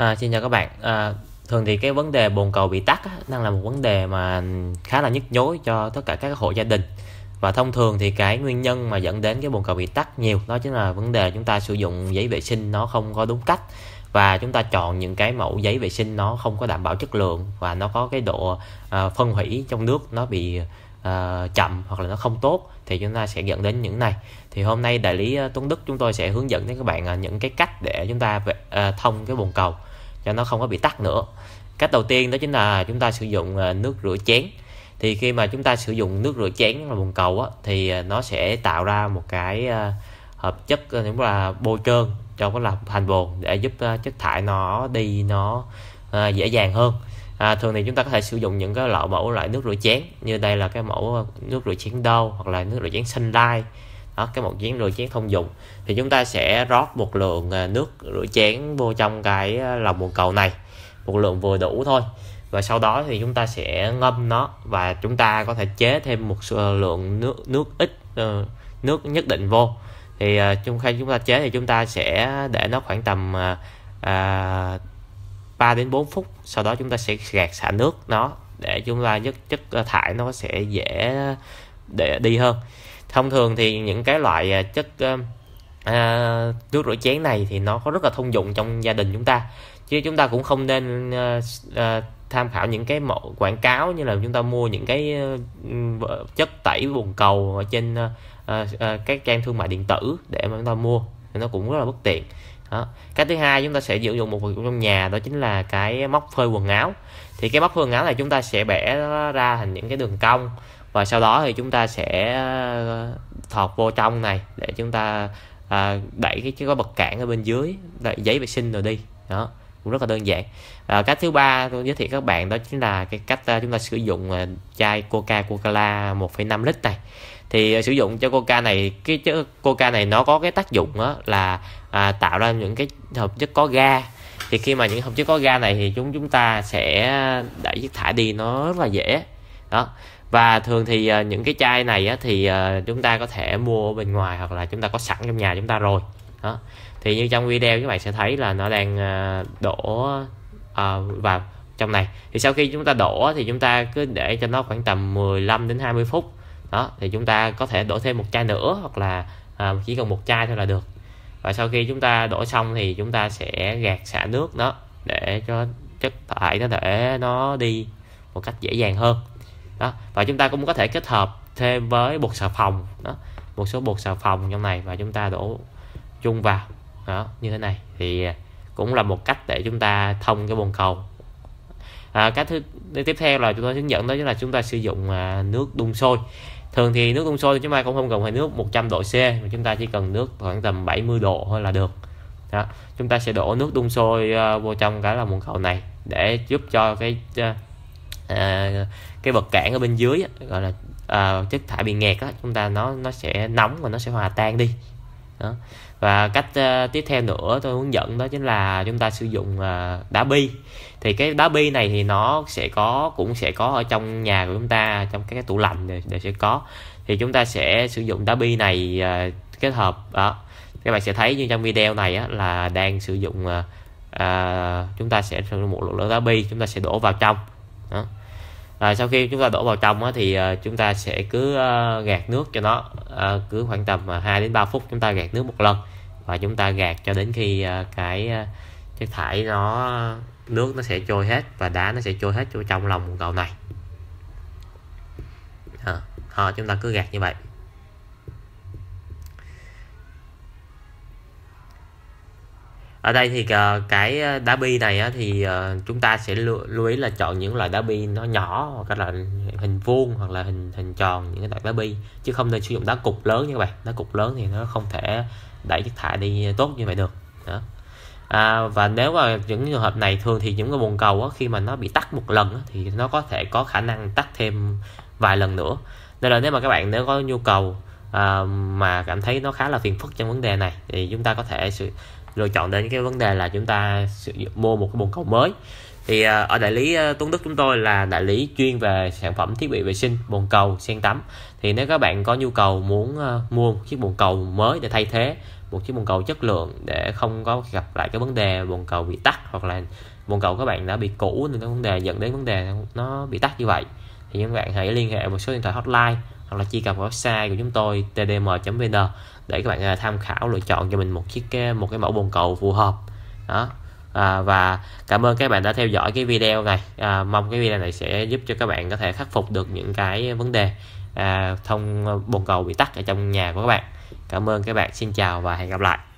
À, xin chào các bạn. À, thường thì cái vấn đề bồn cầu bị tắc á, đang là một vấn đề mà khá là nhức nhối cho tất cả các hộ gia đình và thông thường thì cái nguyên nhân mà dẫn đến cái bồn cầu bị tắc nhiều đó chính là vấn đề chúng ta sử dụng giấy vệ sinh nó không có đúng cách và chúng ta chọn những cái mẫu giấy vệ sinh nó không có đảm bảo chất lượng và nó có cái độ à, phân hủy trong nước nó bị à, chậm hoặc là nó không tốt thì chúng ta sẽ dẫn đến những này thì hôm nay đại lý à, Tuấn Đức chúng tôi sẽ hướng dẫn đến các bạn à, những cái cách để chúng ta về, à, thông cái bồn cầu cho nó không có bị tắt nữa cách đầu tiên đó chính là chúng ta sử dụng à, nước rửa chén thì khi mà chúng ta sử dụng nước rửa chén là bồn cầu á, thì à, nó sẽ tạo ra một cái à, hợp chất nếu là bôi trơn cho cái là thành bồn để giúp chất thải nó đi nó dễ dàng hơn à, thường thì chúng ta có thể sử dụng những cái loại mẫu loại nước rửa chén như đây là cái mẫu nước rửa chén đâu hoặc là nước rửa chén xanh lai đó cái một chén rửa chén thông dụng thì chúng ta sẽ rót một lượng à, nước rửa chén vô trong cái à, lòng bồn cầu này một lượng vừa đủ thôi và sau đó thì chúng ta sẽ ngâm nó và chúng ta có thể chế thêm một à, lượng nước nước ít ờ, nước nhất định vô thì trong khi chúng ta chế thì chúng ta sẽ để nó khoảng tầm à, 3 đến 4 phút sau đó chúng ta sẽ gạt xả nước nó để chúng ta chất chất thải nó sẽ dễ để đi hơn thông thường thì những cái loại à, chất à, à, nước rửa chén này thì nó có rất là thông dụng trong gia đình chúng ta chứ chúng ta cũng không nên à, à, tham khảo những cái mẫu quảng cáo như là chúng ta mua những cái à, chất tẩy bồn cầu ở trên à, à, các trang thương mại điện tử để mà chúng ta mua nên nó cũng rất là bất tiện đó. cái thứ hai chúng ta sẽ sử dụng một vật trong nhà đó chính là cái móc phơi quần áo thì cái móc phơi quần áo này chúng ta sẽ bẻ ra thành những cái đường cong và sau đó thì chúng ta sẽ ờ, thọt vô trong này để chúng ta à, đẩy cái, cái có bậc cản ở bên dưới đẩy giấy vệ sinh rồi đi đó cũng rất là đơn giản à, cách thứ ba tôi giới thiệu các bạn đó chính là cái cách ờ, chúng ta sử dụng chai coca cola 1,5 lít này thì ờ, sử dụng cho coca này cái chất coca này nó có cái tác dụng đó là à, tạo ra những cái hợp chất có ga thì khi mà những hợp chất có ga này thì chúng chúng ta sẽ đẩy chất thải đi nó rất là dễ đó và thường thì ờ, những cái chai này á, thì ờ, chúng ta có thể mua ở bên ngoài hoặc là chúng ta có sẵn trong nhà chúng ta rồi đó thì như trong video các bạn sẽ thấy là nó đang đổ vào trong này thì sau khi chúng ta đổ thì chúng ta cứ để cho nó khoảng tầm 15 đến 20 phút đó thì chúng ta có thể đổ thêm một chai nữa hoặc là à, chỉ cần một chai thôi là được và sau khi chúng ta đổ xong thì chúng ta sẽ gạt xả nước đó để cho chất thải nó để nó đi một cách dễ dàng hơn đó và chúng ta cũng có thể kết hợp thêm với bột xà phòng đó một số bột xà phòng trong này và chúng ta đổ chung vào đó như thế này thì cũng là một cách để chúng ta thông cái bồn cầu à, cái thứ tiếp theo là chúng tôi hướng dẫn đó chính là chúng ta sử dụng à, nước đun sôi thường thì nước đun sôi thì chúng ta cũng không cần phải nước 100 độ C mà chúng ta chỉ cần nước khoảng tầm 70 độ thôi là được đó. chúng ta sẽ đổ nước đun sôi ờ, vô trong cái là muỗng cầu này để giúp cho cái à, cái vật cản ở bên dưới gọi là à, chất thải bị nghẹt đó, chúng ta nó nó sẽ nóng và nó sẽ hòa tan đi đó. và cách uh, tiếp theo nữa tôi hướng dẫn đó chính là chúng ta sử dụng uh, đá bi thì cái đá bi này thì nó sẽ có cũng sẽ có ở trong nhà của chúng ta trong các cái tủ lạnh đều, sẽ có thì chúng ta sẽ sử dụng đá bi này uh, kết hợp đó các bạn sẽ thấy như trong video này á, là đang sử dụng uh, chúng ta sẽ sử dụng một lượng đá bi chúng ta sẽ đổ vào trong đó à, sau khi chúng ta đổ vào trong á, thì à, chúng ta sẽ cứ à, gạt nước cho nó à, cứ khoảng tầm 2 đến 3 phút chúng ta gạt nước một lần và chúng ta gạt cho đến khi à, cái à, chất thải nó nước nó sẽ trôi hết và đá nó sẽ trôi hết vô trong lòng cầu này à, à, chúng ta cứ gạt như vậy ở đây thì ờ, cái đá ờ, bi này thì ờ, chúng ta sẽ lưu ý là chọn những loại đá bi nó nhỏ hoặc là hình vuông hoặc là hình hình tròn những cái loại đá bi chứ không nên sử dụng đá cục lớn như vậy đá cục lớn thì nó không thể đẩy chất thải đi tốt như vậy được đó à, và nếu mà những trường hợp này thường thì những cái bồn cầu á, khi mà nó bị tắt một lần thì nó có thể có khả năng tắt thêm vài lần nữa nên là nếu mà các bạn nếu có nhu cầu à, mà cảm thấy nó khá là phiền phức trong vấn đề này thì chúng ta có thể sự rồi chọn đến cái vấn đề là chúng ta mua một cái bồn cầu mới thì à, ở đại lý à, Tuấn Đức chúng tôi là đại lý chuyên về sản phẩm thiết bị vệ sinh bồn cầu sen tắm thì nếu các bạn có nhu cầu muốn à, mua một chiếc bồn cầu mới để thay thế một chiếc bồn cầu chất lượng để không có gặp lại cái vấn đề bồn cầu bị tắc hoặc là bồn cầu các bạn đã bị cũ nên cái vấn đề dẫn đến vấn đề nó bị tắc như vậy thì các bạn hãy liên hệ một số điện thoại hotline hoặc là truy cập vào website của chúng tôi tdm.vn để các bạn à, tham khảo lựa chọn cho mình một chiếc một cái mẫu bồn cầu phù hợp đó à, và cảm ơn các bạn đã theo dõi cái video này à, mong cái video này sẽ giúp cho các bạn có thể khắc phục được những cái vấn đề à, thông à, bồn cầu bị tắc ở trong nhà của các bạn cảm ơn các bạn xin chào và hẹn gặp lại